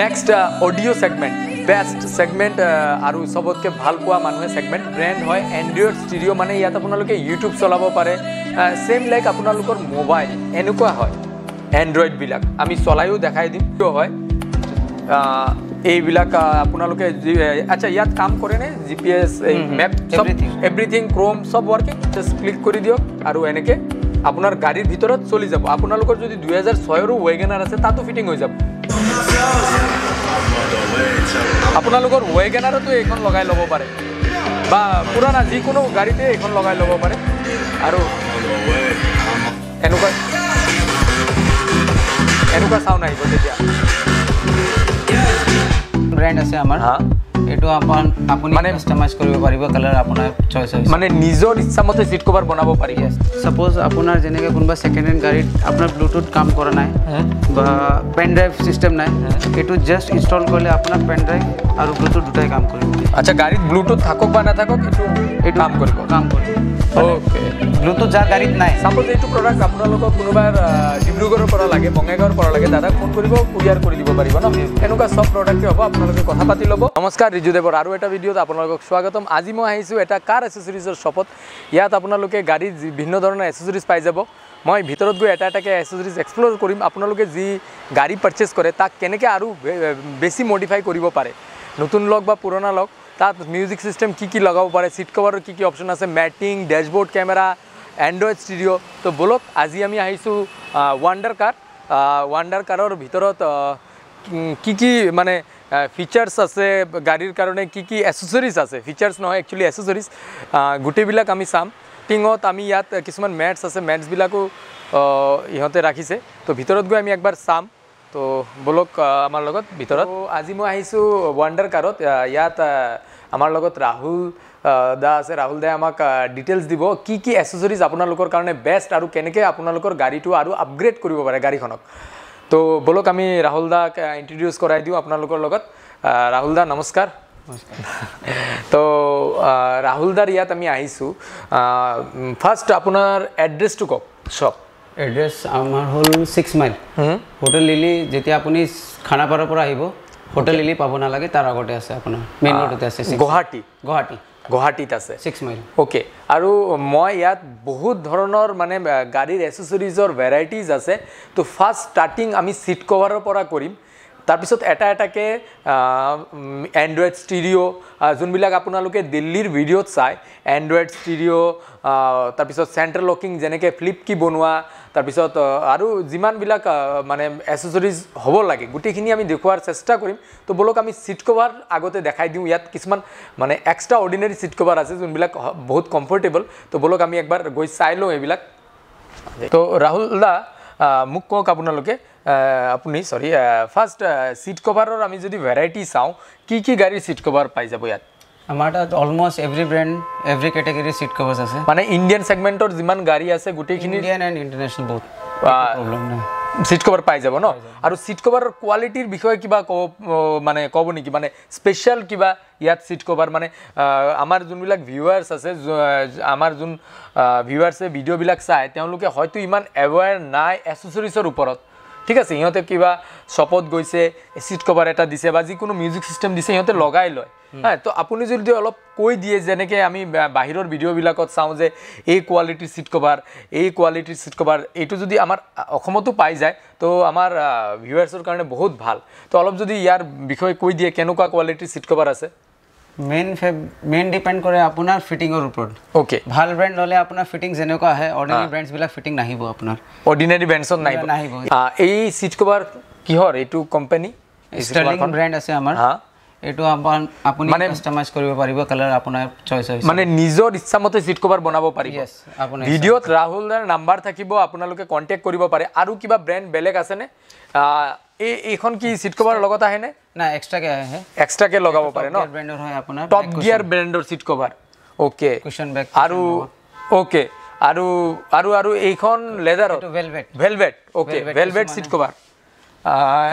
Next audio' segment best segment আৰু চবতকৈ ভাল পোৱা মানুহে চেগমেণ্ট ব্ৰেণ্ড হয় এণ্ড্ৰইড ষ্টুডিঅ' মানে ইয়াত আপোনালোকে ইউটিউব চলাব পাৰে ছেম লাইক আপোনালোকৰ মোবাইল এনেকুৱা হয় এণ্ড্ৰইডবিলাক আমি চলাইও দেখাই দিম কিয় হয় এইবিলাক আপোনালোকে যি আচ্ছা ইয়াত কাম কৰে নে জি পি এছ এই মেপ এভৰিথিং ক্ৰম চব ৱৰ্কিং জাষ্ট ক্লিক কৰি দিয়ক আৰু এনেকৈ আপোনাৰ গাড়ীৰ ভিতৰত চলি যাব আপোনালোকৰ যদি দুহেজাৰ ছয়ৰো ৱেগেনাৰ আছে তাতো ফিটিং হৈ যাব আপোনালোকৰ ৱেগেনাৰতো এইখন লগাই ল'ব পাৰে বা পুৰণা যিকোনো গাড়ীতে এইখন লগাই ল'ব পাৰে আৰু এনেকুৱা এনেকুৱা চাউণ্ড আহিব তেতিয়া ব্ৰেণ্ড আছে আমাৰ এইটো আপোন আপুনি মানে কাস্টমাইজ কৰিব পাৰিব কালৰ আপোনাৰ চয়েছ হৈছে মানে নিজৰ ইচ্ছা মতে ছিট কভাৰ বনাব পাৰি সাপোজ আপোনাৰ যেনেকে কোনোবা সেকেন্ড হেণ্ড গাড়ীত আপোনাৰ ব্লুটুথ কাম কৰা নাই বা পেন ড্ৰাইভ সিষ্টেম নাই এইটো জাষ্ট ইনষ্টল কৰিলে আপোনাৰ পেন ড্ৰাইভ আৰু ব্লুটুথ দুটাই কাম কৰিব আচ্ছা গাড়ীত ব্লুটুথ থাকক বা নাথাকক এইটো এইটো কাম কৰিব কাম কৰিব অ'কে ব্লুটুথ যাৰ গাড়ীত নাই চাপ'জ এইটো প্ৰডাক্ট আপোনালোকক কোনোবা ডিব্ৰুগড়ৰ পৰা লাগে বঙাইগাঁৱৰ পৰা লাগে দাদাক ফোন কৰিব কুৰিয়াৰ কৰি দিব পাৰিব ন এনেকুৱা চব প্ৰডাক্টে হ'ব আপোনালোকে কথা পাতি ল'ব নমস্কাৰ ৰিজুদেৱৰ আৰু এটা ভিডিঅ'ত আপোনালোকক স্বাগতম আজি মই আহিছোঁ এটা কাৰ এছেচৰিজৰ শ্বপত ইয়াত আপোনালোকে গাড়ীত বিভিন্ন ধৰণৰ এছেচৰিজ পাই যাব মই ভিতৰত গৈ এটা এটাকৈ এছেচৰিজ এক্সপ্ল'ৰ কৰিম আপোনালোকে যি গাড়ী পাৰ্চেচ কৰে তাক কেনেকৈ আৰু বেছি মডিফাই কৰিব পাৰে নতুন লওক বা পুৰণা লওক তাত মিউজিক চিষ্টেম কি কি লগাব পাৰে ছিট কভাৰৰ কি কি অপশ্যন আছে মেটিং ডেশবৰ্ড কেমেৰা এণ্ড্ৰইড ষ্টুডিঅ' তো বলক আজি আমি আহিছোঁ ৱাণ্ডাৰ কাৰ ৱাণ্ডাৰ কাৰৰ ভিতৰত কি কি মানে ফিচাৰ্ছ আছে গাড়ীৰ কাৰণে কি কি এছেচৰিজ আছে ফিচাৰ্ছ নহয় একচুৱেলি এছেচৰিজ গোটেইবিলাক আমি চাম টিঙত আমি ইয়াত কিছুমান মেটছ আছে মেটছবিলাকো ইহঁতে ৰাখিছে তো ভিতৰত গৈ আমি একবাৰ চাম তো বলক আমাৰ লগত ভিতৰত আজি মই আহিছোঁ ৱাণ্ডাৰ কাৰত ইয়াত আমাৰ লগত ৰাহুল দা আছে ৰাহুল দাই আমাক ডিটেইলছ দিব কি কি এচেচৰিজ আপোনালোকৰ কাৰণে বেষ্ট আৰু কেনেকৈ আপোনালোকৰ গাড়ীটো আৰু আপগ্ৰেড কৰিব পাৰে গাড়ীখনক তো বলক আমি ৰাহুল দাক ইণ্ট্ৰডিউচ কৰাই দিওঁ আপোনালোকৰ লগত ৰাহুল দা নমস্কাৰ তো ৰাহুল দাৰ ইয়াত আমি আহিছোঁ ফাৰ্ষ্ট আপোনাৰ এড্ৰেছটো কওক চব এড্ৰেছ আমাৰ হ'ল ছিক্স মাইল হোটেল লিলি যেতিয়া আপুনি খানাপাৰাৰ পৰা আহিব হোটেল লিলি পাব নালাগে তাৰ আগতে আছে আপোনাৰ মেইন ৰোডতে আছে গুৱাহাটী গুৱাহাটী গুৱাহাটীত আছে ছিক্স মাইল অ'কে আৰু মই ইয়াত বহুত ধৰণৰ মানে গাড়ীৰ এচেচৰিজৰ ভেৰাইটিজ আছে তো ফাৰ্ষ্ট ষ্টাৰ্টিং আমি ছিট কভাৰৰ পৰা কৰিম তাৰপিছত এটা এটাকে এণ্ড্ৰইড ষ্টিৰিঅ' যোনবিলাক আপোনালোকে দিল্লীৰ ভিডিঅ'ত চাই এণ্ড্ৰইড ষ্টিৰিঅ' তাৰপিছত চেণ্ট্ৰেল লকিং যেনেকৈ কি বনোৱা তাৰপিছত আৰু যিমানবিলাক মানে এছেচৰিজ হ'ব লাগে গোটেইখিনি আমি দেখুৱাৰ চেষ্টা কৰিম তো বোলক আমি চিট কভাৰ আগতে দেখাই দিওঁ ইয়াত কিছুমান মানে এক্সট্ৰা অৰ্ডিনেৰী চিট কভাৰ আছে যোনবিলাক বহুত কমফৰ্টেবল তো বোলক আমি একবাৰ গৈ চাই লওঁ এইবিলাক তো ৰাহুল দা মোক কওক আপোনালোকে আপুনি চৰি ফাৰ্ষ্ট ছিট কভাৰৰ আমি যদি ভেৰাইটি চাওঁ কি কি গাড়ীৰ ছিট কভাৰ পাই যাব ইয়াত আমাৰ তাত অলমষ্ট এভৰি ব্ৰেণ্ড এভৰি কেটেগৰীৰ ছিট কভাৰ আছে মানে ইণ্ডিয়ান ছেগমেণ্টৰ যিমান গাড়ী আছে গোটেইখিনি ইণ্ডিয়ান এণ্ড ইণ্টাৰনেশ্যনেল বহুত ছিট কভাৰ পাই যাব ন আৰু ছিট কভাৰৰ কোৱালিটিৰ বিষয়ে কিবা ক'ব মানে ক'ব নেকি মানে স্পেচিয়েল কিবা ইয়াত ছিট কভাৰ মানে আমাৰ যোনবিলাক ভিউৱাৰ্ছ আছে আমাৰ যোন ভিউৱাৰ্ছে ভিডিঅ'বিলাক চায় তেওঁলোকে হয়তো ইমান এৱেৰ নাই এছেচৰিছৰ ওপৰত ঠিক আছে সিহঁতে কিবা চপত গৈছে চিট কভাৰ এটা দিছে বা যিকোনো মিউজিক ছিষ্টেম দিছে সিহঁতে লগাই লয় হা তো আপুনি যদি অলপ কৈ দিয়ে যেনেকৈ আমি বাহিৰৰ ভিডিঅ'বিলাকত চাওঁ যে এই কোৱালিটিৰ চিট কভাৰ এই কোৱালিটিৰ চিট কভাৰ এইটো যদি আমাৰ অসমতো পাই যায় তো আমাৰ ভিউৱাৰ্ছৰ কাৰণে বহুত ভাল তো অলপ যদি ইয়াৰ বিষয়ে কৈ দিয়ে কেনেকুৱা কোৱালিটিৰ চিট কভাৰ আছে মেইন মেইন ডিপেণ্ড কৰে আপোনাৰ ফিটিঙৰ ওপৰত অ'কে ভাল ব্ৰেণ্ড ল'লে আপোনাৰ ফিটিং যেনেকুৱা আহে অৰ্ডিনেৰী ব্ৰেণ্ডছবিলাক ফিটিং নাহিব আপোনাৰ অৰ্ডিনেৰী ব্ৰেণ্ডছত নাই নাহিব এই চিট কভাৰ কিহৰ এইটো কোম্পানী ষ্টাৰ্লিং ব্ৰেণ্ড আছে আমাৰ এইটো আপুনি মানে কাস্টমাইজ কৰিব পাৰিব কালৰ আপোনাৰ চয়েছ হৈছে মানে নিজৰ ইচ্ছা মতে চিট কভাৰ বনাব পাৰিব yes আপুনি ভিডিঅত ৰাহুল দাৰ নাম্বাৰ থাকিব আপোনালোকে কণ্টেক্ট কৰিব পাৰে আৰু কিবা ব্ৰেণ্ড বেলেগ আছেনে এই এইখন কি চিট কভাৰ লগত আহেনে নাই এক্সট্ৰাকে আহে এক্সট্ৰাকে লগাব পাৰে ন ব্ৰেণ্ডৰ হয় আপোনাৰ টপ গিয়াৰ ব্ৰেণ্ডৰ seat cover okay cushion bag আৰু অ'কে আৰু আৰু আৰু এইখন লেডাৰ এটো velvet velvet okay velvet seat cover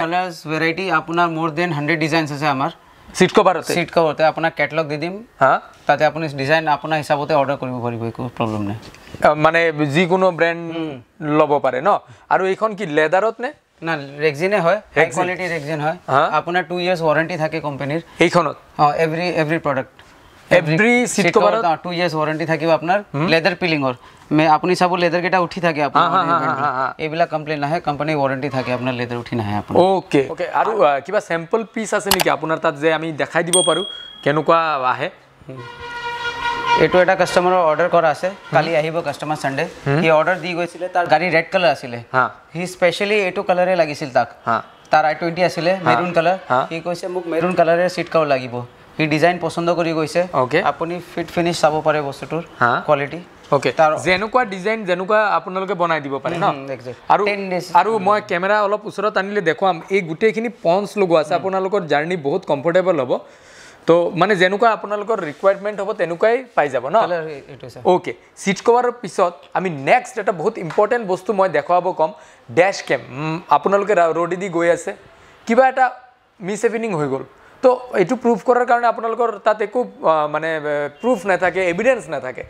colours variety আপোনাৰ মোৰ দেন হাণ্ড্ৰেড ডিজাইনছ আছে আমাৰ সিট কভারতে সিট কভারতে আপনা ক্যাটালগ দি দিম হ্যাঁ তাতে আপনি ডিজাইন আপনা হিসাবতে অর্ডার করিব পারিব কোনো প্রবলেম নাই মানে যে কোনো ব্র্যান্ড লব পারে ন আর এইখন কি লেদারত নে না রেক্সিনে হয় হাই কোয়ালিটি রেক্সিন হয় আপনা 2 ইয়ার্স ওয়ারেন্টি থাকে কোম্পানির এইখনত হ্যাঁ every every product every seat কভারত না 2 ইয়ার্স ওয়ারেন্টি থাকিব আপনার লেদার পিলিংর মে আপনি সব লেদার কেটা উঠি থাকে আপনার এবিলা কমপ্লেইন না হয় কোম্পানি ওয়ারেন্টি থাকে আপনার লেদার উঠি না হয় আপনার ওকে ওকে আর কিবা স্যাম্পল পিস আছে নাকি আপনার তাত যে আমি দেখাই দিব পারু কেনকা আহে এটো এটা কাস্টমার অর্ডার করা আছে hmm? কালি আহিব কাস্টমার সানডে কি অর্ডার দি গৈছিলে তার গাড়ি রেড কালার আছিলে হ্যাঁ হি স্পেশালি এটো কালারে লাগিছিল তাক হ্যাঁ তার আই টুয়েন্টি আসলে মেরুন কালার কি কইছে মুখ মেরুন কালারের সিট কাউ লাগিব সি ডিজাইন পছন্দ কৰি গৈছে অ'কে আপুনি ফিট ফিনিশ চাব পাৰে বস্তুটোৰ হা কোৱালিটি অ'কে তাৰ যেনেকুৱা ডিজাইন যেনেকুৱা আপোনালোকে বনাই দিব পাৰে ন আৰু আৰু মই কেমেৰা অলপ ওচৰত আনিলে দেখুৱাম এই গোটেইখিনি পঞ্চ লগোৱা আছে আপোনালোকৰ জাৰ্ণি বহুত কমফৰ্টেবল হ'ব তো মানে যেনেকুৱা আপোনালোকৰ ৰিকুৱাৰমেণ্ট হ'ব তেনেকুৱাই পাই যাব ন অ'কে ছিট কভাৰৰ পিছত আমি নেক্সট এটা বহুত ইম্পৰ্টেণ্ট বস্তু মই দেখুৱাব ক'ম ডেচ কেম আপোনালোকে ৰ'দেদি গৈ আছে কিবা এটা মিছ হেপিনিং হৈ গ'ল তো এইটো প্ৰুফ কৰাৰ কাৰণে আপোনালোকৰ তাত একো মানে প্ৰুফ নাথাকে এভিডেঞ্চ নাথাকে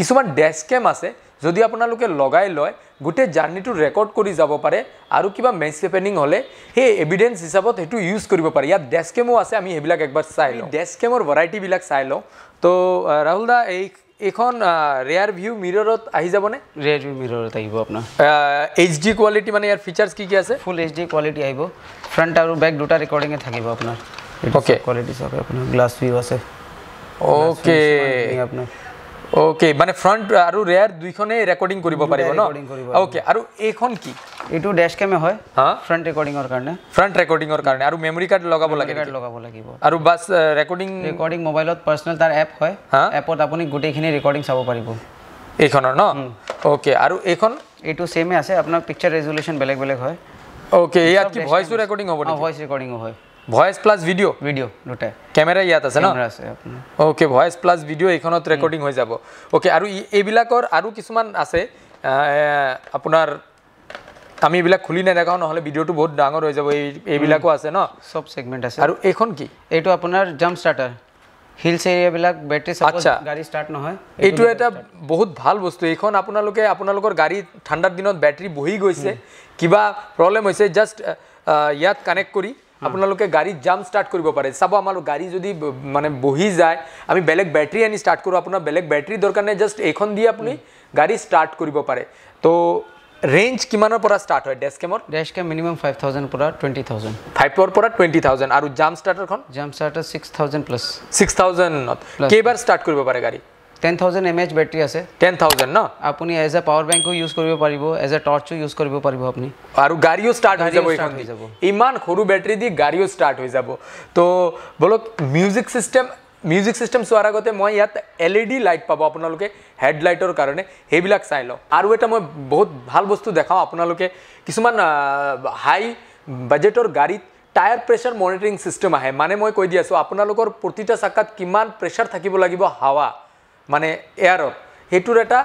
কিছুমান ডেস্ক কেম আছে যদি আপোনালোকে লগাই লয় গোটেই জাৰ্ণিটো ৰেকৰ্ড কৰি যাব পাৰে আৰু কিবা মেচ হেপেনিং হ'লে সেই এভিডেঞ্চ হিচাপত সেইটো ইউজ কৰিব পাৰে ইয়াত ডেস্ক কেমো আছে আমি সেইবিলাক একবাৰ চাই লওঁ ডেস্ক কেমৰ ভেৰাইটিবিলাক চাই লওঁ তো ৰাহুল দা এই এইখন ৰেয়াৰ ভিউ মিৰৰত আহি যাবনে ৰেয়াৰ ভিউ মিৰৰত আহিব আপোনাৰ এইচ ডি কোৱালিটি মানে ইয়াৰ ফিচাৰ্ছ কি কি আছে ফুল এইচ ডি কোৱালিটি আহিব ফ্ৰণ্ট আৰু বেক দুটা ৰেকৰ্ডিঙে থাকিব আপোনাৰ ওকে কোয়ালিটি সব আপোনাৰ গ্লাছ ভিউ আছে ওকে ওকে মানে ফ্ৰণ্ট আৰু ৰেয়াৰ দুইখনে ৰেকৰ্ডিং কৰিব পাৰিব ন ওকে আৰু এইখন কি এইটো ডেশ কেমে হয় হা ফ্ৰণ্ট ৰেকৰ্ডিংৰ কাৰণে ফ্ৰণ্ট ৰেকৰ্ডিংৰ কাৰণে আৰু মেমৰি কাৰ্ড লগাব লাগে কাৰ্ড লগাব লাগিব আৰু বাস ৰেকৰ্ডিং ৰেকৰ্ডিং মোবাইলত পাৰ্সনেল তাৰ এপ হয় হা এপত আপুনি গোটেইখিনি ৰেকৰ্ডিং চাব পাৰিব এইখনৰ ন ওকে আৰু এইখন এইটো চেমে আছে আপোনাৰ পিকচাৰ ৰেজলিউশ্যন বেলেগ বেলেগ হয় ওকে ইয়াত কি ভইচ ৰেকৰ্ডিং হ'ব ভইচ ৰেকৰ্ডিং হয় ভয়েস প্লাস ভিডিও ভিডিও দুটাই ক্যামেরা ইয়াত আছে ন ওকে ভয়েস প্লাস ভিডিও এইখনত রেকর্ডিং হৈ যাব ওকে আর আৰু আৰো কিছুমান আছে আপোনাৰ আমি এইবিলাক খুলি নেদেখাও নহলে ভিডিওটো বহুত ডাঙৰ হৈ যাব এই এইবিলাকো আছে ন সব সেগমেন্ট আছে আৰু এইখন কি এইটো আপোনাৰ জাম্প ষ্টাৰ্টাৰ হিলছ এৰিয়াবিলাক বেটাৰী আচ্ছা গাড়ী ষ্টাৰ্ট নহয় এইটো এটা বহুত ভাল বস্তু এইখন আপোনালোকে আপোনালোকৰ গাড়ী ঠাণ্ডাৰ দিনত বেটাৰী বহি গৈছে কিবা প্ৰব্লেম হৈছে জাষ্ট ইয়াত কানেক্ট কৰি আপোনালোকে গাড়ীত জাম ষ্টাৰ্ট কৰিব পাৰে চাব আমাৰ গাড়ী যদি মানে বহি যায় আমি বেলেগ বেটেৰী আনি ষ্টাৰ্ট কৰোঁ আপোনাৰ বেলেগ বেটেৰী দৰকাৰ নাই জাষ্ট এইখন দি আপুনি গাড়ী ষ্টাৰ্ট কৰিব পাৰে তো ৰেঞ্জ কিমানৰ পৰা ষ্টাৰ্ট হয় dash cam dash cam minimum five thousand পৰা টুৱেণ্টি থাউজেণ্ড ফাইভৰ পৰা টুৱেণ্টি থাউজেণ্ড আৰু জাম ষ্টাৰ্টাৰখন jump starter six thousand plus six থাউজেণ্ডত কেইবাৰ ষ্টাৰ্ট কৰিব পাৰে গাড়ী ten thousand M H battery আছে টেন থাউজেণ্ড ন আপুনি এজ এ পাৱাৰ বেংকো ইউজ কৰিব পাৰিব এজ এ টৰ্চো ইউজ কৰিব পাৰিব আপুনি আৰু গাড়ীও ষ্টাৰ্ট হৈ যাব ইমান সৰু বেটাৰী দি গাড়ীও ষ্টাৰ্ট হৈ যাব তো বোলক মিউজিক চিষ্টেম মিউজিক চিষ্টেম চোৱাৰ আগতে মই ইয়াত এল ই ডি লাইট পাব আপোনালোকে হেডলাইটৰ কাৰণে সেইবিলাক চাই লওঁ আৰু এটা মই বহুত ভাল বস্তু দেখাওঁ আপোনালোকে কিছুমান হাই বাজেটৰ গাড়ীত টায়াৰ প্ৰেছাৰ মনিটৰিং চিষ্টেম আহে মানে মই কৈ দি আছোঁ আপোনালোকৰ প্ৰতিটা চাকাত কিমান প্ৰেছাৰ থাকিব লাগিব হাৱা মানে এয়াৰত সেইটোৰ এটা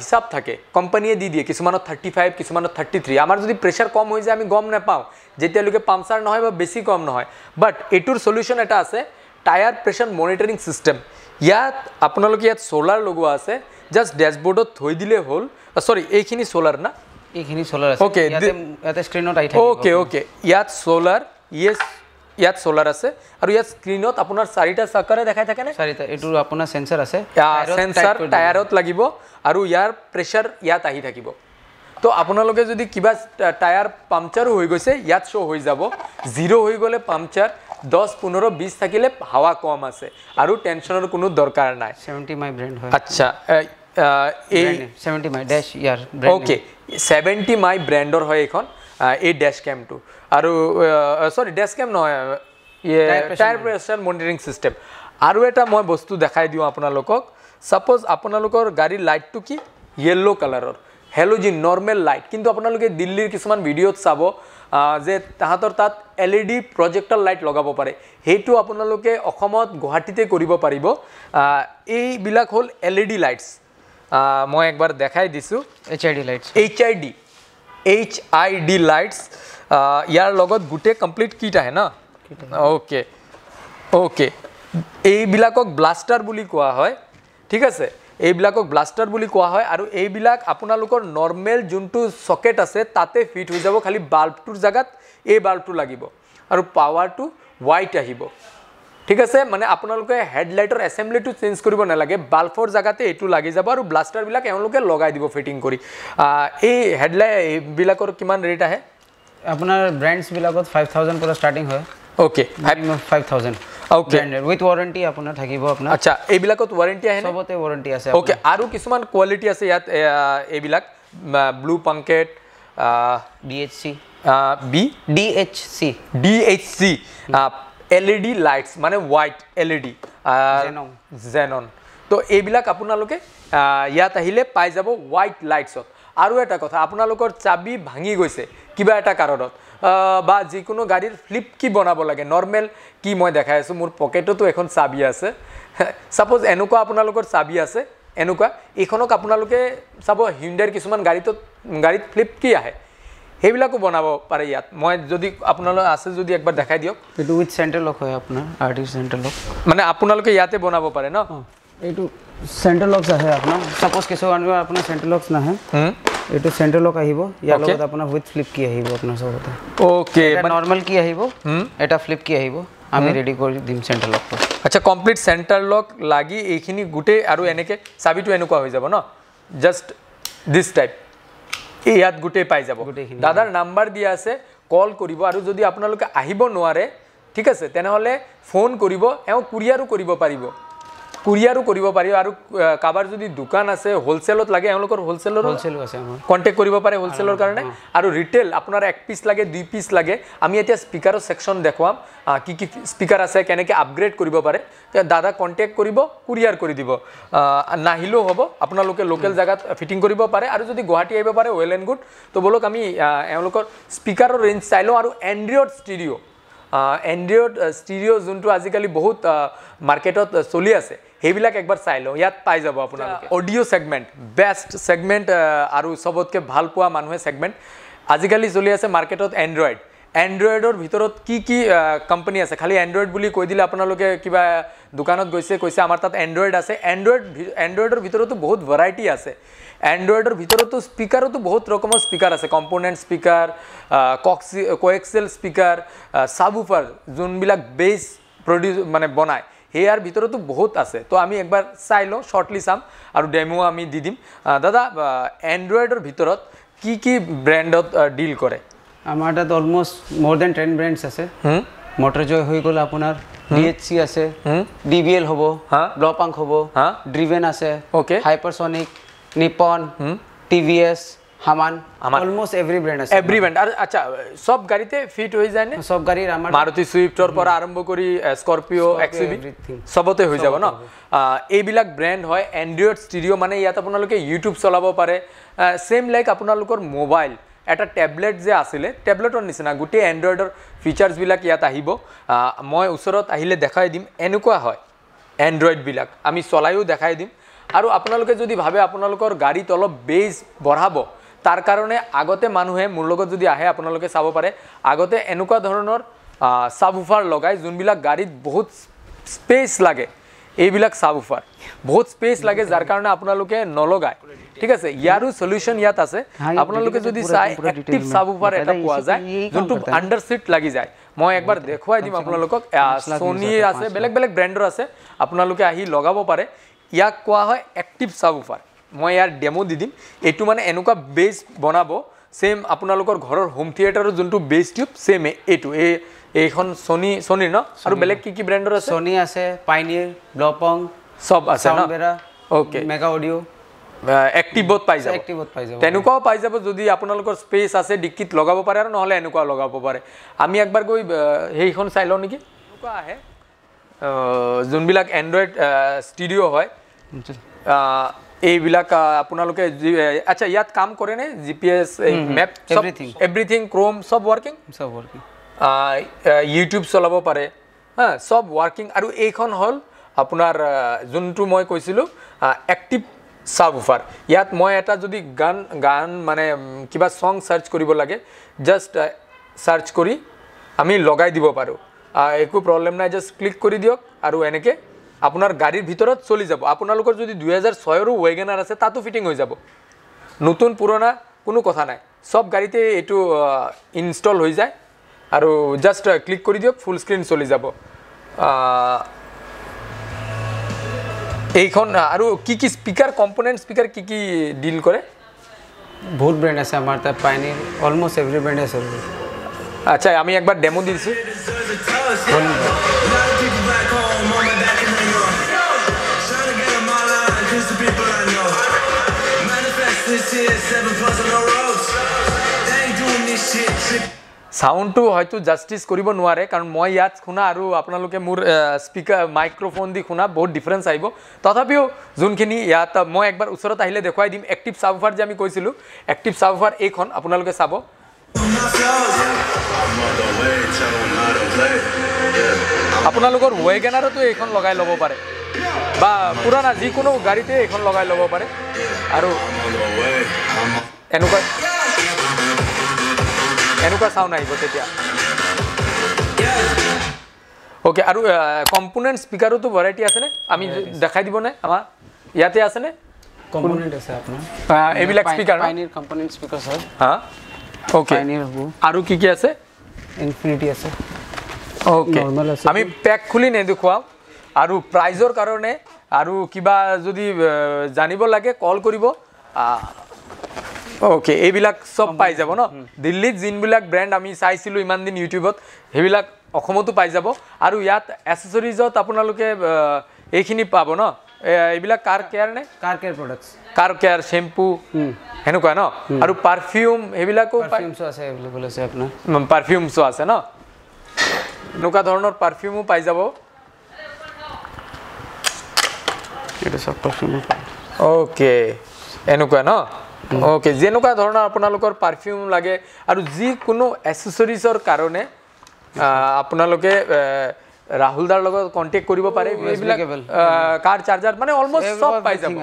হিচাপ থাকে কোম্পানীয়ে দি দিয়ে কিছুমানত থাৰ্টি ফাইভ কিছুমানত থাৰ্টি থ্ৰী আমাৰ যদি প্ৰেছাৰ কম হৈ যায় আমি গম নাপাওঁ যেতিয়ালৈকে পামচাৰ নহয় বা বেছি কম নহয় বাট এইটোৰ চলিউশ্যন এটা আছে টায়াৰ প্ৰেছাৰ মনিটৰিং ছিষ্টেম ইয়াত আপোনালোকে ইয়াত চ'লাৰ লগোৱা আছে জাষ্ট ডেছবৰ্ডত থৈ দিলে হ'ল চৰি এইখিনি চ'লাৰ না এইখিনি চ'লাৰ আছে অ'কে অ'কে অ'কে ইয়াত চ'লাৰ ইয়েছ ইয়াত সোলার আছে আর ইয়াত স্ক্রিনত আপনার চারিটা চাকরে দেখায় থাকে না চারিটা এটুর আপনার সেন্সর আছে সেন্সর টায়ারত লাগিব আর ইয়ার প্রেসার ইয়াত আহি থাকিব তো আপনার যদি কিবা টায়ার পামচারও হয়ে গেছে ইয়াত শো হয়ে যাব জিরো হয়ে গেলে পামচার দশ পনেরো বিশ থাকিলে হাওয়া কম আছে আর টেনশনের কোনো দরকার নাই সেভেন্টি মাই ব্র্যান্ড আচ্ছা এই সেভেন্টি মাই ডেশ ইয়ার ওকে সেভেন্টি মাই ব্র্যান্ডর হয় এখন এই ডেছ কেমটো আৰু চৰি ডেছ কেম নহয় টায়াৰ প্ৰেচাৰ মনিটৰিং ছিষ্টেম আৰু এটা মই বস্তু দেখাই দিওঁ আপোনালোকক ছাপ'জ আপোনালোকৰ গাড়ীৰ লাইটটো কি য়েল্ল' কালাৰৰ হেল'জিন নৰ্মেল লাইট কিন্তু আপোনালোকে দিল্লীৰ কিছুমান ভিডিঅ'ত চাব যে তাহাঁতৰ তাত L E D projector light লগাব পাৰে সেইটো আপোনালোকে অসমত গুৱাহাটীতে কৰিব পাৰিব এইবিলাক হ'ল এল ই ডি লাইটছ মই একবাৰ দেখাই দিছোঁ H I D lights H I D H I D lights ইয়াৰ গোটে কমপ্লিট কিট আহে ন অ'কে অ'কে এইবিলাকক ব্লাষ্টাৰ বুলি কোৱা হয় ঠিক আছে এইবিলাকক ব্লাষ্টাৰ বুলি কোৱা হয় আৰু এইবিলাক আপোনালোকৰ নৰ্মেল যোনটো চকেট আছে তাতে ফিট হৈ যাব খালি বাল্বটোৰ জেগাত এই বাল্বটো লাগিব আৰু পাৱাৰটো হোৱাইট আহিব ঠিক আছে মানে আপোনালোকে হেডলাইটৰ এছেম্বলিটো চেঞ্জ কৰিব নালাগে বাল্বৰ জেগাতে এইটো লাগি যাব আৰু ব্লাষ্টাৰবিলাক এওঁলোকে লগাই দিব ফিটিং কৰি এই এইবিলাকৰ কিমান ৰেট আহে আপোনাৰ ব্ৰেণ্ডছবিলাকত ফাইভ থাউজেণ্ড পৰা ষ্টাৰ্টিং হয় okay five five thousand Blaupunkt D H C D C D H C L E D lights মানে white L E D xenon তো এইবিলাক আপোনালোকে ইয়াত আহিলে পাই যাব হোৱাইট লাইটছত আৰু এটা কথা আপোনালোকৰ চাবি ভাঙি গৈছে কিবা এটা কাৰণত বা যিকোনো গাড়ীৰ ফ্লিপ কি বনাব লাগে নৰ্মেল কি মই দেখাই আছোঁ মোৰ পকেটতো এখন চাবি আছে চাপ'জ এনেকুৱা আপোনালোকৰ চাবি আছে এনেকুৱা এইখনক আপোনালোকে চাব হিউণ্ডাইৰ কিছুমান গাড়ীটোত গাড়ীত ফ্লিপ কি আহে সেইবিলাকো বনাব পাৰে ইয়াত মই যদি আপোনালোক আছে যদি একবাৰ দেখাই দিয়ক এইটো উইথ চেণ্ট্ৰেল লক হয় আপোনাৰ আৰ্টিষ্ট চেণ্ট্ৰেল লক মানে আপোনালোকে ইয়াতে বনাব পাৰে ন এইটো চেণ্ট্ৰেল লক্স আহে আপোনাৰ ছাপ'জ কিছুমান আপোনাৰ চেণ্ট্ৰেল লক্স নাহে এইটো চেণ্ট্ৰেল লক আহিব ইয়াৰ লগত আপোনাৰ উইথ ফ্লিপ কি আহিব আপোনাৰ চবতে অ'কে নৰ্মেল কি আহিব এটা ফ্লিপ কি আহিব আমি ৰেডি কৰি দিম চেণ্টাৰ লক আচ্ছা কমপ্লিট চেণ্টাৰ লক লাগি এইখিনি গোটেই আৰু এনেকৈ চাবিটো এনেকুৱা হৈ যাব ন জাষ্ট দিছ টাইপ ইয়াত গোটেই পাই যাব দাদাৰ নাম্বাৰ দিয়া আছে কল কৰিব আৰু যদি আপোনালোকে আহিব নোৱাৰে ঠিক আছে তেনেহলে ফোন কৰিব এওঁ কুৰিয়াৰো কৰিব পাৰিব কুৰিয়াৰো কৰিব পাৰি আৰু কাৰোবাৰ যদি দোকান আছে হোলচেলত লাগে এওঁলোকৰ হোলচেলৰ কণ্টেক্ট কৰিব পাৰে হোলচেলৰ কাৰণে আৰু ৰিটেইল আপোনাৰ এক পিচ লাগে দুই পিচ লাগে আমি এতিয়া স্পীকাৰৰ ছেকশ্যন দেখুৱাম কি কি স্পীকাৰ আছে কেনেকৈ আপগ্ৰেড কৰিব পাৰে দাদা কণ্টেক্ট কৰিব কুৰিয়াৰ কৰি দিব নাহিলেও হ'ব আপোনালোকে লোকেল জেগাত ফিটিং কৰিব পাৰে আৰু যদি গুৱাহাটী আহিব পাৰে ৱেল এণ্ড গুড তো বোলক আমি এওঁলোকৰ স্পীকাৰৰ ৰেঞ্জ চাই লওঁ আৰু এণ্ড্ৰইড ষ্টিডিঅ' এণ্ড্ৰইড ষ্টিডিঅ' যোনটো আজিকালি বহুত মাৰ্কেটত চলি আছে সেইবিলাক একবাৰ চাই লওঁ ইয়াত পাই যাব আপোনালোকে অডিঅ' ছেগমেণ্ট বেষ্ট ছেগমেণ্ট আৰু চবতকৈ ভাল পোৱা মানুহে ছেগমেণ্ট আজিকালি চলি আছে মাৰ্কেটত এণ্ড্ৰইড এণ্ড্ৰইডৰ ভিতৰত কি কি কোম্পানী আছে খালী এণ্ড্ৰইড বুলি কৈ দিলে আপোনালোকে কিবা দোকানত গৈছে কৈছে আমাৰ তাত এণ্ড্ৰইড আছে এণ্ড্ৰইড এণ্ড্ৰইডৰ ভিতৰতো বহুত ভেৰাইটি আছে এণ্ড্ৰইডৰ ভিতৰতো স্পীকাৰতো বহুত ৰকমৰ স্পীকাৰ আছে component speaker coaxi coaxial speaker subwoofer যোনবিলাক বেছ প্ৰডিউচ মানে বনায় সেয়াৰ ভিতৰতো বহুত আছে তো আমি একবাৰ চাই লওঁ শ্বৰ্টলি চাম আৰু ডেমো আমি দি দিম দাদা এণ্ড্ৰইডৰ ভিতৰত কি কি ব্ৰেণ্ডত ডিল কৰে আমাৰ তাত almost more than ten brands আছে মটৰ জয় হৈ গ'ল আপোনাৰ ডি এইচ চি আছে ডি বি এল হ'ব ব্লপাংক হ'ব হা ড্ৰিভেন আছে okay Hypersonic Nippon T V S Harman almost every brand আছে এভৰি ব্ৰেণ্ড আৰু আচ্ছা চব গাড়ীতে ফিট হৈ যায়নে চব গাড়ী আমাৰ মাৰুতি চুইফ্টৰ পৰা আৰম্ভ কৰি স্কৰপিঅ' এক্সিভি চবতে হৈ যাব এইবিলাক ব্ৰেণ্ড হয় এণ্ড্ৰইড ষ্টুডিঅ' মানে ইয়াত আপোনালোকে ইউটিউব চলাব পাৰে ছেম লাইক আপোনালোকৰ মোবাইল এটা টেবলেট যে আছিলে টেবলেটৰ নিচিনা গোটেই এণ্ড্ৰইডৰ ফিচাৰ্ছবিলাক ইয়াত আহিব মই ওচৰত আহিলে দেখাই দিম এনেকুৱা হয় এণ্ড্ৰইডবিলাক আমি চলায়ো দেখাই দিম আৰু আপোনালোকে যদি ভাবে আপোনালোকৰ গাড়ীত অলপ বেজ বঢ়াব তাৰ কাৰণে আগতে মানুহে মোৰ লগত যদি আহে আপোনালোকে চাব পাৰে আগতে এনেকুৱা ধৰণৰ চাবুফাৰ লগাই যোনবিলাক গাড়ীত বহুত স্পেচ লাগে এইবিলাক চাবুফাৰ বহুত স্পেচ লাগে যাৰ কাৰণে আপোনালোকে নলগায় ঠিক আছে ইয়াৰো চলিউশ্যন ইয়াত আছে আপোনালোকে যদি চাই চাব চাবুফাৰ এটা পোৱা যায় যোনটো আণ্ডাৰ চিট লাগি যায় মই একবাৰ দেখুৱাই দিম আপোনালোকক ছনী আছে বেলেগ বেলেগ ব্ৰেণ্ডৰ আছে আপোনালোকে আহি লগাব পাৰে ইয়াক কোৱা হয় এক্টিভ চাবুফাৰ মই ইয়াৰ ডেমো দি দিম এইটো মানে এনেকুৱা বেছ বনাব ছেম আপোনালোকৰ ঘৰৰ হোম থিয়েটাৰৰ যোনটো বেছ টিউব ছেম এইটো এই এইখন ছনী চনিৰ ন আৰু বেলেগ কি কি ব্ৰেণ্ডৰ আছে ছনী আছে পাইনিৰ ব্লপং চব আছে অ'কে মেগা অডিঅ' এক্টিভত পাই যাব এক্টিভত পাই যাব তেনেকুৱাও পাই যাব যদি আপোনালোকৰ স্পেচ আছে ডিক্কিত লগাব পাৰে আৰু নহ'লে এনেকুৱা লগাব পাৰে আমি একবাৰ গৈ সেইখন চাই লওঁ নেকি এনেকুৱা আহে যোনবিলাক এণ্ড্ৰইড ষ্টুডিঅ' হয় এইবিলাক আপোনালোকে আচ্ছা ইয়াত কাম কৰেনে G P S map everything everything ক্ৰম চব ৱৰ্কিং চব ৱৰ্কিং ইউটিউব চলাব পাৰে হা চব ৱৰ্কিং আৰু এইখন হ'ল আপোনাৰ যোনটো মই কৈছিলোঁ এক্টিভ চাব অফাৰ ইয়াত মই এটা যদি গান গান মানে কিবা চং চাৰ্চ কৰিব লাগে জাষ্ট চাৰ্চ কৰি আমি লগাই দিব পাৰোঁ একো প্ৰব্লেম নাই জাষ্ট ক্লিক কৰি দিয়ক আৰু এনেকৈ আপোনাৰ গাড়ীৰ ভিতৰত চলি যাব আপোনালোকৰ যদি দুহেজাৰ ছয়ৰো ৱেগেনাৰ আছে তাতো ফিটিং হৈ যাব নতুন পুৰণা কোনো কথা নাই চব গাড়ীতে এইটো ইনষ্টল হৈ যায় আৰু জাষ্ট ক্লিক কৰি দিয়ক ফুল স্ক্ৰীণ চলি যাব এইখন আৰু কি কি স্পীকাৰ কম্পনেণ্ট স্পীকাৰ কি কি ডিল কৰে বহুত ব্ৰেণ্ড আছে আমাৰ তাত পাইনিৰ অলম'ষ্ট এভৰি ব্ৰেণ্ড আছে আচ্ছা আমি একবাৰ ডেমো দিছোঁ চাউণ্ডটো হয়তো জাষ্টিচ কৰিব নোৱাৰে কাৰণ মই ইয়াত শুনা আৰু আপোনালোকে মোৰ স্পীকাৰ মাইক্ৰ'ফোন দি শুনা বহুত ডিফাৰেঞ্চ আহিব তথাপিও যোনখিনি ইয়াত মই একবাৰ ওচৰত আহিলে দেখুৱাই দিম এক্টিভ চাবুফাৰ যে আমি কৈছিলোঁ এক্টিভ চাবুফাৰ এইখন আপোনালোকে চাব আপোনালোকৰ ৱেগেনাৰতো এইখন লগাই ল'ব পাৰে বা পুৰণা যিকোনো গাড়ীতে এইখন লগাই ল'ব পাৰে আৰু এনেকুৱা এনেকুৱা চাউণ্ড আহিব তেতিয়া অ'কে আৰু কম্পনেণ্ট স্পীকাৰতো ভেৰাইটি আছেনে আমি দেখাই দিবনে আমাৰ ইয়াতে আছেনে এইবিলাক আৰু কি কি আছে আমি পেক খুলি নেদেখুৱাওঁ আৰু প্ৰাইজৰ কাৰণে আৰু কিবা যদি জানিব লাগে কল কৰিব অ'কে এইবিলাক চব পাই যাব ন দিল্লীত যোনবিলাক ব্ৰেণ্ড আমি চাইছিলোঁ ইমান দিন ইউটিউবত সেইবিলাক অসমতো পাই যাব আৰু ইয়াত এচেচৰিজত আপোনালোকে এইখিনি পাব ন এইবিলাক কাৰ কেয়াৰ নে car care products car care shampoo সেনেকুৱা ন আৰু পাৰফিউম সেইবিলাকো আছে আপোনাৰ পাৰফিউমছো আছে ন এনেকুৱা ধৰণৰ পাৰফিউমো পাই যাব ওকে এনেকুৱা ন ওকে যেনেকুৱা ধৰণৰ আপোনালোকৰ পাৰফিউম লাগে আৰু যিকোনো এচেচৰিজৰ কাৰণে আপোনালোকে ৰাহুল দাৰ লগত কণ্টেক্ট কৰিব পাৰে oh, এইবিলাক কাৰ চাৰ্জাৰ মানে অলমষ্ট চব পাই যাব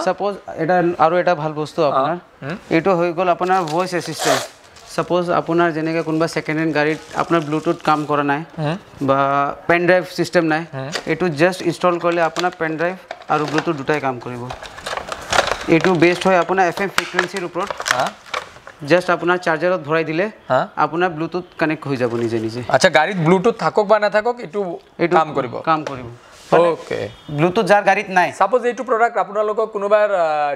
আছে আপোনাৰ চাপোজ আপোনাৰ যেনেকে কোনোবা ছেকেণ্ড হেণ্ড গাড়ীত আপোনাৰ ব্লুটুথ কাম কৰা নাই বা পেন ড্ৰাইভ চিষ্টেম নাই এইটো জাষ্ট ইনষ্টল কৰিলে আপোনাৰ পেন ড্ৰাইভ আৰু ব্লুটুথ দুটাই কাম কৰিব এইটো বেষ্ট হয় আপোনাৰ এফ এম ফ্ৰিকুৱেঞ্চিৰ ওপৰত জাষ্ট আপোনাৰ চাৰ্জাৰত ভৰাই দিলে আপোনাৰ ব্লুটুথ কানেক্ট হৈ যাব নিজে নিজে আচ্ছা গাড়ীত ব্লুটুথ থাকক বা নাথাকক এইটো এইটো কাম কৰিব কাম কৰিব ব্লুটুথ যাৰ গাড়ীত নাই চাপ'জ এইটো প্ৰডাক্ট আপোনালোকক কোনোবাৰ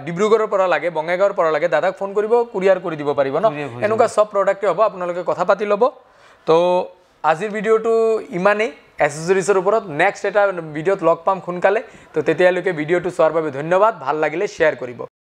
ডিব্ৰুগড়ৰ পৰা লাগে বঙাইগাঁৱৰ পৰা লাগে দাদাক ফোন কৰিব কুৰিয়াৰ কৰি দিব পাৰিব ন এনেকুৱা চব প্ৰডাক্টেই হ'ব আপোনালোকে কথা পাতি ল'ব তো আজিৰ ভিডিঅ'টো ইমানেই এচেচৰিজৰ ওপৰত নেক্সট এটা ভিডিঅ'ত লগ পাম সোনকালে তো তেতিয়ালৈকে ভিডিঅ'টো চোৱাৰ বাবে ধন্যবাদ ভাল লাগিলে শ্বেয়াৰ কৰিব